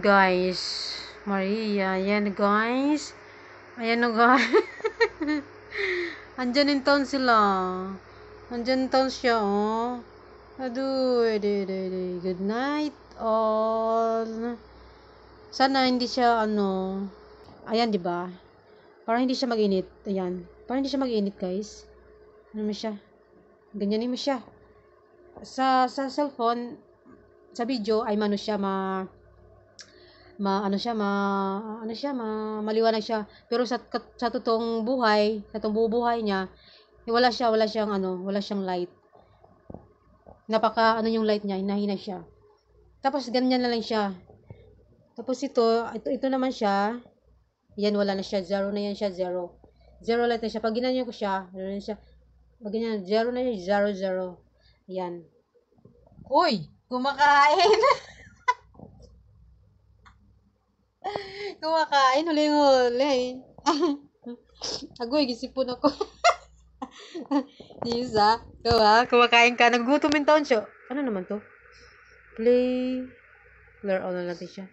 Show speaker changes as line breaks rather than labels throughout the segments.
guys. Maria. Ayan guys. Ayan o oh, guys. Andyan in town sila. Andyan in town siya oh. Aduh. Good night all. Sana hindi siya ano. Ayan diba? ba? Para hindi siya mag-init. Ayan. Para hindi siya mag-init guys. Ano mo siya? Ganyanin mo siya. Sa, sa cellphone, sa video ay mano siya ma ma ano siya ma ano siya ma maliwanag siya pero sa sa totoong buhay sa totoong buhay niya eh, wala siya wala siyang ano wala siyang light napaka ano yung light niya hinahina siya tapos ganyan na lang siya tapos ito ito, ito naman siya yan wala na siya zero na yan siya zero zero light na siya pag ginanyan ko siya ano na siya pag ginanyan zero na yan zero zero yan uy kumakain ko makain. Huli yung huli. Eh. Agoy, gisipon ako. Isa. Ito kumakain ka. Nagugutom yung taon siya. Ano naman to? Play. Blur na ano natin siya.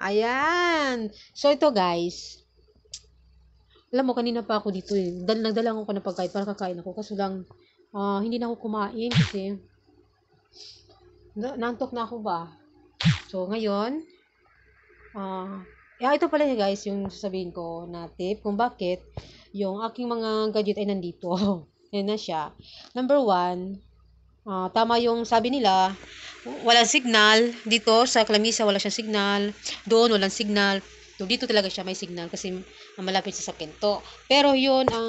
Ayan. So, ito guys. Alam mo, kanina pa ako dito eh. Dal nagdala ko na pagkain para kakain ako. Kaso lang, uh, hindi na ako kumain kasi nantok na ako ba? So, ngayon, ah, uh, Yeah, eh, ito pala guys, yung sasabihin ko na tip kung bakit yung aking mga gadget ay nandito. Yan na siya. Number one, uh, tama yung sabi nila, walang signal. Dito sa Clamisa, wala siyang signal. Doon, walang signal. So, dito talaga siya may signal kasi malapit siya sa pinto. Pero yun ang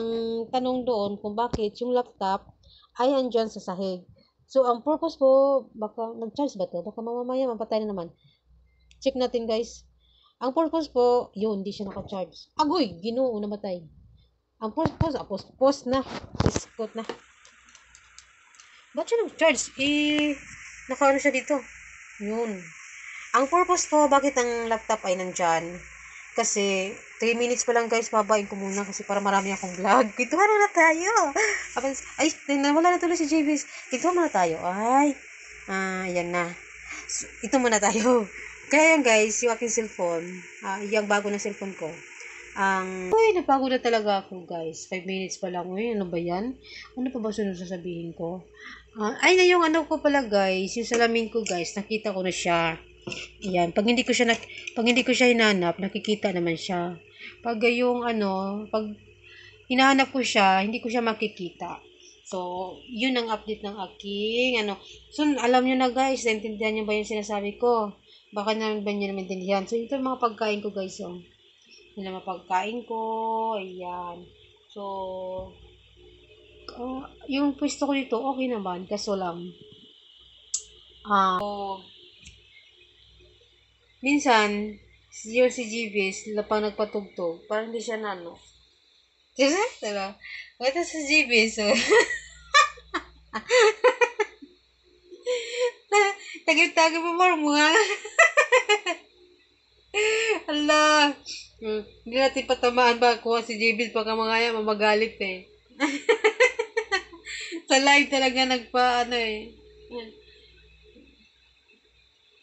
tanong doon kung bakit yung laptop ay andyan sa sahig. So, ang purpose po, baka nag-charge ba to? Baka mamamaya, mapatay na naman. Check natin guys. Ang purpose po, yun, hindi siya naka-charge. Agoy, ginoo namatay. Ang purpose, ah, post, post na. Iskot na. Ba't siya nag-charge? Eh, nakaano siya dito. Yun. Ang purpose po, bakit ang laptop ay nandyan? Kasi, 3 minutes pa lang guys, babain ko muna kasi para marami akong vlog. Kintuhan na tayo. Ay, wala na tuloy si JBS. Kintuhan na tayo. Ay, ah, yan na. So, ito muna tayo. Kaya yan guys, yung aking cellphone, uh, yung bago na cellphone ko, ang... Um, Uy, napagod na talaga ako guys. 5 minutes pa lang. Uy, ano ba yan? Ano pa ba sunod sasabihin ko? Uh, ay na yung ano ko pala guys, yung salamin ko guys, nakita ko na siya. Ayan, pag hindi ko siya nak pag hindi ko siya hinanap, nakikita naman siya. Pag yung ano, pag hinahanap ko siya, hindi ko siya makikita. So, yun ang update ng aking ano. So, alam niyo na guys, naintindihan niyo ba yung sinasabi ko? Baka naman ba nyo na maintindihan? So, ito yung mga pagkain ko, guys. Yung oh. Yun mga pagkain ko. Ayan. So, uh, yung pwesto ko dito, okay naman. Kaso lang, ah, uh, so, minsan, yung si GBS, pag nagpatugtog, parang hindi siya nano. Diba? Diba? Wala sa GBS, so. Tagi-tagi mo mo mga. Ala. Hmm. Hindi natin patamaan ba kuha si JB pag mga yan, mamagalit eh. Sa live talaga nagpa ano eh. Hmm.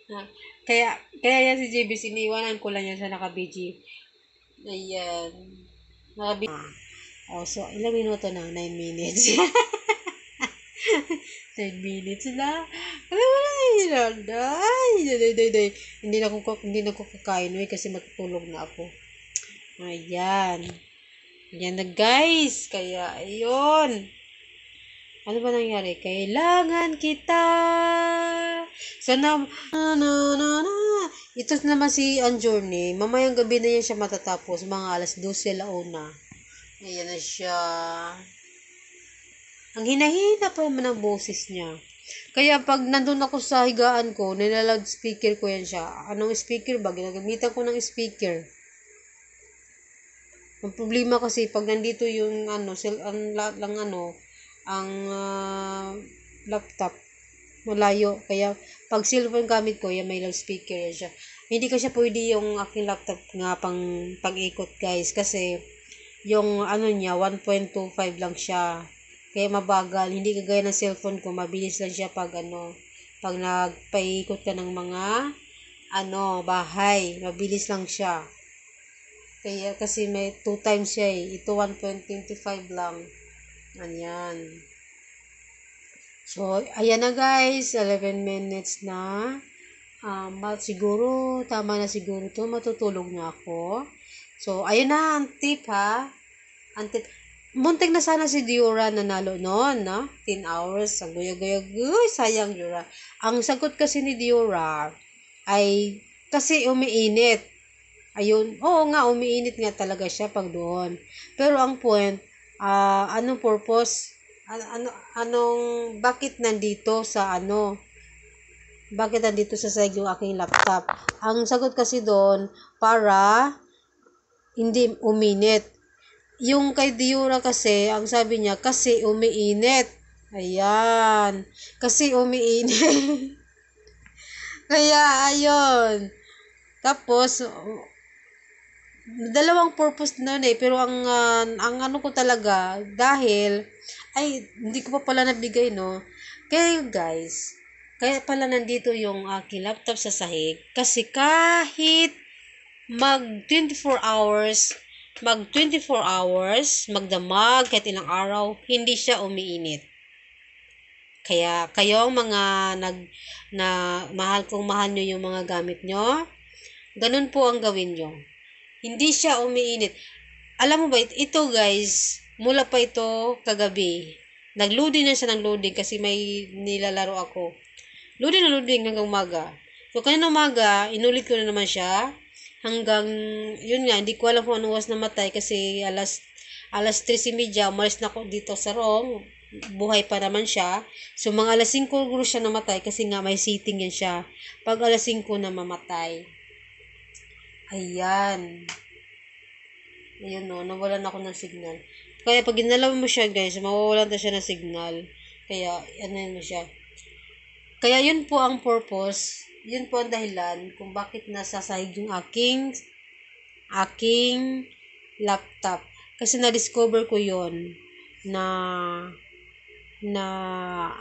Ah, kaya, kaya yan si JB, siniwanan ko lang yan sa naka-BG. Ayan. Naka ah. Oh, so, ilang minuto na? 9 minutes. 10 minutes na. Alam mo ay, day, day, day. Hindi na ako, hindi na ako kakain eh, kasi matutulog na ako. Ayan. Ayan na guys. Kaya, ayun. Ano ba nangyari? Kailangan kita. Sana, na, na, na, na. Ito naman si ang journey. Mamayang gabi na yan siya matatapos. Mga alas 12 launa. Ayan na siya. Ang hinahina pa naman ang boses niya. Kaya pag nandun ako sa higaan ko, nilaloud speaker ko yan siya. Anong speaker ba? Ginagamitan ko ng speaker. Ang problema kasi pag nandito yung ano, sil, ang lahat lang ano, ang uh, laptop malayo. Kaya pag cellphone gamit ko, yan may loudspeaker yan siya. Hindi ko siya pwede yung aking laptop nga pang pag-ikot guys kasi yung ano niya 1.25 lang siya kaya mabagal. Hindi kagaya ng cellphone ko. Mabilis lang siya pag ano, pag nagpaikot ka ng mga ano, bahay. Mabilis lang siya. Kaya kasi may 2 times siya eh. Ito 1.25 lang. Ayan. So, ayan na guys. 11 minutes na. Um, ah, at siguro, tama na siguro to Matutulog na ako. So, ayun na ang tip ha. Ang tip. Muntik na sana si Diura nanalo noon, no? 10 hours, ang guyag-guyag, sayang Diura. Ang sagot kasi ni Diura ay kasi umiinit. Ayun, oo nga, umiinit nga talaga siya pag doon. Pero ang point, uh, anong purpose? Ano, anong, bakit nandito sa ano? Bakit nandito sa side yung aking laptop? Ang sagot kasi doon, para hindi uminit yung kay Diura kasi, ang sabi niya, kasi umiinit. Ayan. Kasi umiinit. Kaya, ayun. Tapos, dalawang purpose na eh pero ang uh, ang ano ko talaga dahil ay hindi ko pa pala nabigay no kaya guys kaya pala nandito yung aking laptop sa sahig kasi kahit mag 24 hours mag 24 hours, magdamag kahit ilang araw, hindi siya umiinit. Kaya kayong mga nag na mahal kong mahal nyo yung mga gamit nyo, ganun po ang gawin nyo. Hindi siya umiinit. Alam mo ba, ito guys, mula pa ito kagabi. Nagloading na siya ng loading kasi may nilalaro ako. Loading na loading hanggang umaga. So, kanina umaga, inulit ko na naman siya hanggang, yun nga, hindi ko alam kung ano was namatay kasi alas, alas 3.30, umalis na ako dito sa Rome, buhay pa naman siya. So, mga alas 5 siguro siya namatay kasi nga may sitting yan siya. Pag alas 5 na mamatay. Ayan. Ayun no, nawalan ako ng signal. Kaya pag ginalaw mo siya guys, mawawalan na siya ng signal. Kaya, ano yun mo siya. Kaya yun po ang purpose yun po ang dahilan kung bakit nasa side yung aking aking laptop. Kasi na-discover ko yon na na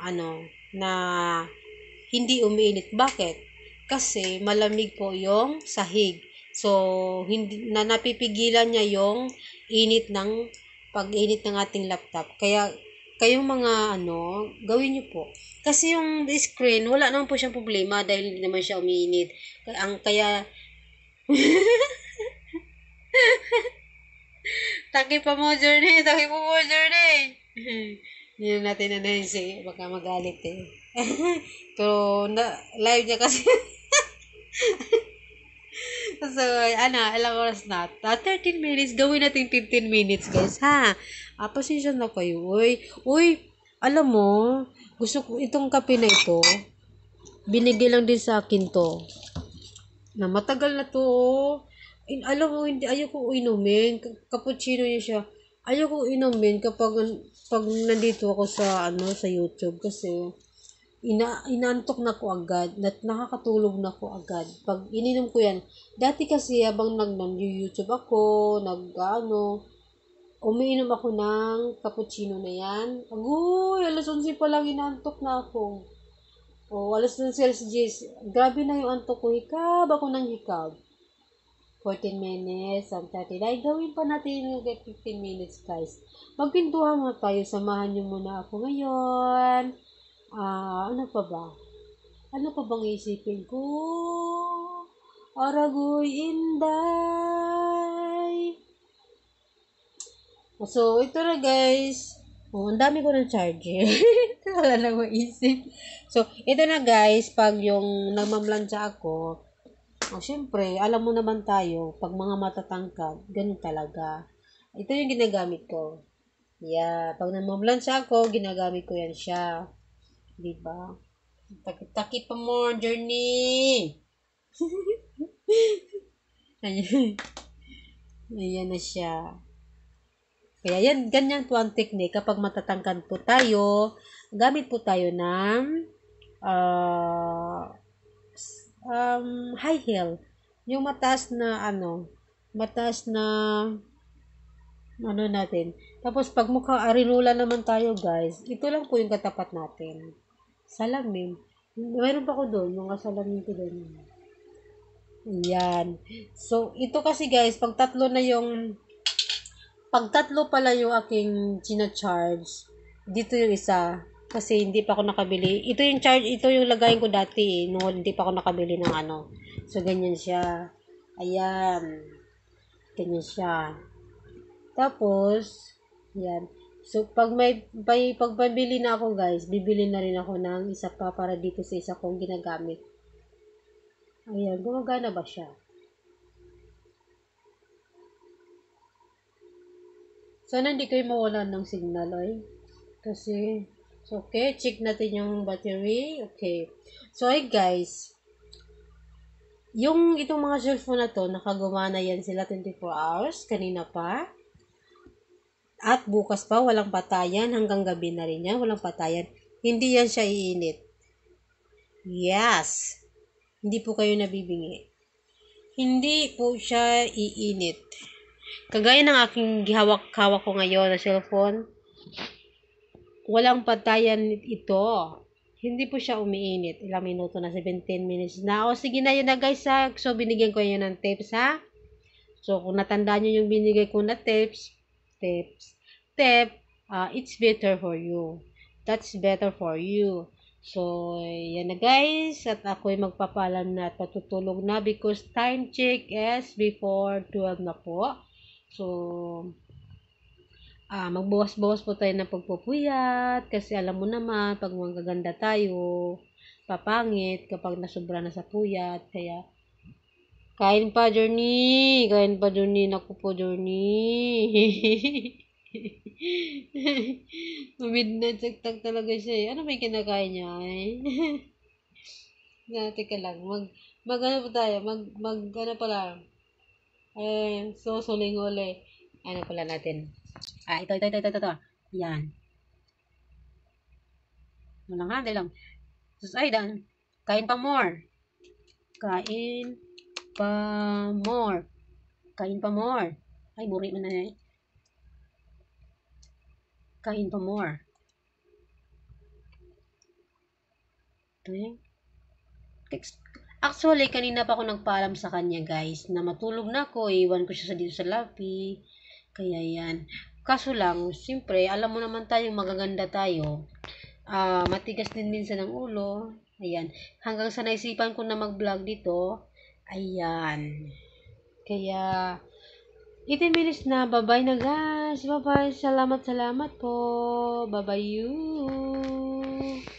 ano na hindi umiinit. Bakit? Kasi malamig po yung sahig. So, hindi, na napipigilan niya yung init ng pag-init ng ating laptop. Kaya, kayong mga ano, gawin niyo po. Kasi yung screen, wala naman po siyang problema dahil hindi naman siya umiinit. ang kaya... taki pa mo, Journey. Taki pa mo, Journey. Hindi natin na ano si baka magalit eh. Pero na, live niya kasi. so, ano, ilang oras na? 13 ah, minutes. Gawin natin 15 minutes, guys, ha? ah, pasensya na kayo, uy. Uy, alam mo, gusto ko itong kape na ito, binigay lang din sa akin to. Na matagal na to, oh. In, alam mo, hindi, ayaw kong inumin. Cappuccino niya siya. Ayoko inumin kapag pag nandito ako sa, ano, sa YouTube kasi ina, inantok na ako agad at nakakatulog na ako agad. Pag ininom ko yan, dati kasi habang nag-YouTube ako, nag, ano, umiinom ako ng cappuccino na yan. Agoy, alas 11 pa lang inaantok na ako. O, alas 11, alas 10. Grabe na yung antok ko. Hikab ako ng hikab. 14 minutes, some 30. Dahil gawin pa natin yung 15 minutes, guys. Magpintuhan mo tayo. Samahan nyo muna ako ngayon. Ah, uh, ano pa ba? Ano pa bang isipin ko? Aragoy Inday! So, ito na guys. Oh, ang dami ko ng charger. Wala na maisip. So, ito na guys, pag yung nagmamlansya ako, oh, syempre, alam mo naman tayo, pag mga matatangkad, ganun talaga. Ito yung ginagamit ko. Yeah, pag nagmamlansya ako, ginagamit ko yan siya. Diba? Takip-takip pa mo, journey! Ayan. Ayan na siya. Kaya yan, ganyan po ang technique. Kapag matatangkad po tayo, gamit po tayo ng uh, um, high heel. Yung mataas na ano, mataas na ano natin. Tapos pag mukha arinula naman tayo guys, ito lang po yung katapat natin. Salamin. Mayroon pa ko doon, mga salamin ko doon. Yan. So, ito kasi guys, pag tatlo na yung pagtatlo pala yung aking gina-charge, dito yung isa, kasi hindi pa ako nakabili. Ito yung charge, ito yung lagayin ko dati, eh, nung hindi pa ako nakabili ng ano. So, ganyan siya. Ayan. Ganyan siya. Tapos, yan. So, pag may, may pagbibili na ako, guys, bibili na rin ako ng isa pa para dito sa isa kong ginagamit. Ayan, gumagana ba siya? Sana hindi kayo mawalan ng signal ay. Kasi, so, okay, check natin yung battery. Okay. So, ay guys, yung itong mga cellphone na to, nakagawa na yan sila 24 hours, kanina pa. At bukas pa, walang patayan, hanggang gabi na rin yan, walang patayan. Hindi yan siya iinit. Yes! Hindi po kayo nabibingi. Hindi po siya iinit. Kagaya ng aking gihawak-hawak ko ngayon na cellphone, walang patayan ito. Hindi po siya umiinit. Ilang minuto na, 17 minutes na. O sige na yun na guys ha. So binigyan ko yun ng tips ha. So kung natandaan nyo yung binigay ko na tips, tips, tip, uh, it's better for you. That's better for you. So, yan na guys. At ako'y magpapalam na at patutulog na because time check is before 12 na po. So, uh, magbawas-bawas po tayo ng pagpupuyat kasi alam mo naman, pag magaganda tayo, papangit kapag nasobra na sa puyat. Kaya, kain pa, Journey! Kain pa, Journey! Naku po, Journey! Midnight saktak talaga siya eh. Ano may kinakain niya eh? Na, teka lang. Mag, mag ano po tayo? Mag, mag ano pala? Ayun, so suling-huli. Ano pala natin? Ah, ito, ito, ito, ito, ito. ito. Yan. Walang ano hali lang. Sus, ay, dan. Kain pa more. Kain pa more. Kain pa more. Ay, buri mo na eh. Kain pa more. Ito eh. Actually, kanina pa ako nagpaalam sa kanya guys na matulog na ako. Iwan ko siya sa dito sa lapi. Kaya yan. Kaso lang, siyempre, alam mo naman tayong magaganda tayo. Uh, matigas din minsan ang ulo. Ayan. Hanggang sa naisipan ko na mag-vlog dito. Ayan. Kaya, 18 minutes na. Bye-bye na guys. Bye-bye. Salamat, salamat po. Bye-bye you.